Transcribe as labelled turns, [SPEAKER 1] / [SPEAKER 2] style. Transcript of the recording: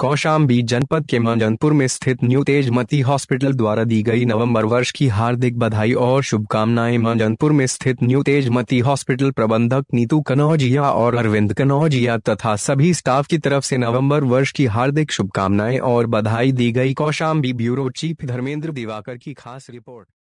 [SPEAKER 1] कौशाम्बी जनपद के मंजनपुर में स्थित न्यू तेजमती हॉस्पिटल द्वारा दी गई नवंबर वर्ष की हार्दिक बधाई और शुभकामनाएं मंजनपुर में स्थित न्यू तेजमती हॉस्पिटल प्रबंधक नीतू कनौजिया और अरविंद कनौजिया तथा सभी स्टाफ की तरफ से नवंबर वर्ष की हार्दिक शुभकामनाएं और बधाई दी गई कौशाम्बी ब्यूरो चीफ धर्मेंद्र दिवाकर की खास रिपोर्ट